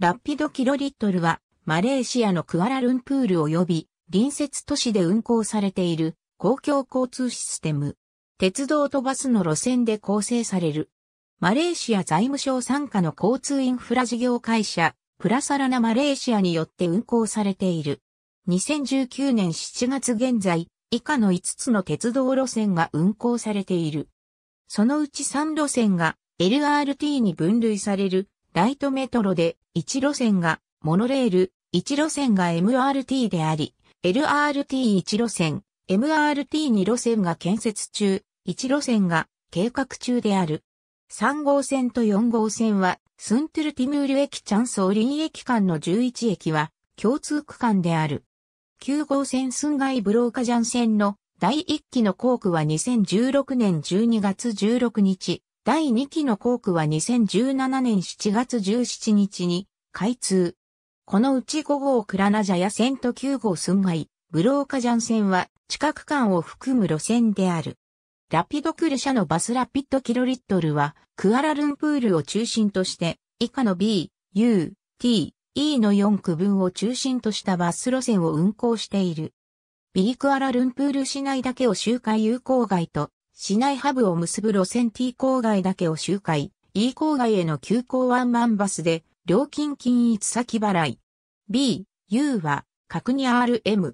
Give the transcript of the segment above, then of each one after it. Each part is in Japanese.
ラッピドキロリットルは、マレーシアのクアラルンプール及び隣接都市で運行されている公共交通システム。鉄道とバスの路線で構成される。マレーシア財務省参加の交通インフラ事業会社、プラサラナマレーシアによって運行されている。2019年7月現在、以下の5つの鉄道路線が運行されている。そのうち3路線が LRT に分類されるライトメトロで1路線がモノレール、1路線が MRT であり、LRT1 路線、MRT2 路線が建設中、1路線が計画中である。3号線と4号線は、スントゥルティムール駅チャンソーリン駅間の11駅は共通区間である。9号線スンガイブローカジャン線の第1期の工区は2016年12月16日、第2期の校区は2017年7月17日に開通。このうち5号クラナジャや線と9号寸前ブローカジャン線は地下区間を含む路線である。ラピドクル社のバスラピッドキロリットルは、クアラルンプールを中心として、以下の B、U、T、E の4区分を中心としたバス路線を運行している。ビリクアラルンプール市内だけを周回有効外と市内ハブを結ぶ路線 T 郊外だけを周回、E 郊外への急行ワンマンバスで、料金均一先払い。B、U は、角に RM。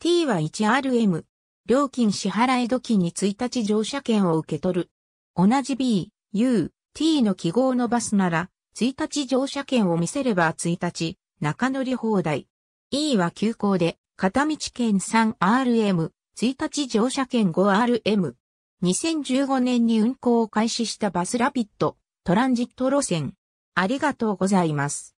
T は 1RM。料金支払い時に1日乗車券を受け取る。同じ B、U、T の記号のバスなら、1日乗車券を見せれば1日、中乗り放題。E は急行で、片道券 3RM、1日乗車券 5RM。2015年に運行を開始したバスラピッドトランジット路線。ありがとうございます。